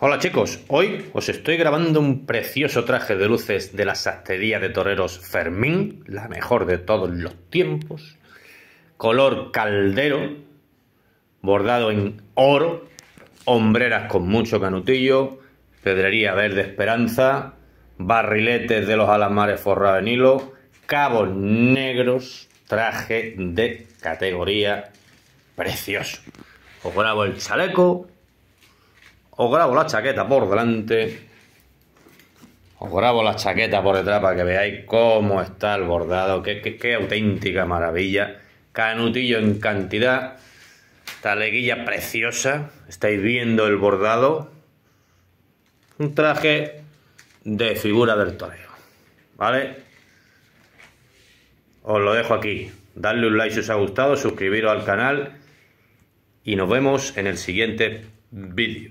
Hola chicos, hoy os estoy grabando un precioso traje de luces de la sastería de toreros Fermín, la mejor de todos los tiempos, color caldero, bordado en oro, hombreras con mucho canutillo, pedrería verde esperanza, barriletes de los alamares forrados en hilo, cabos negros, traje de categoría precioso. Os grabo el chaleco, os grabo la chaqueta por delante. Os grabo la chaqueta por detrás para que veáis cómo está el bordado. Qué, auténtica maravilla. Canutillo en cantidad. Taleguilla preciosa. Estáis viendo el bordado. Un traje de figura del toreo. ¿Vale? Os lo dejo aquí. Dadle un like si os ha gustado. Suscribiros al canal. Y nos vemos en el siguiente vídeo.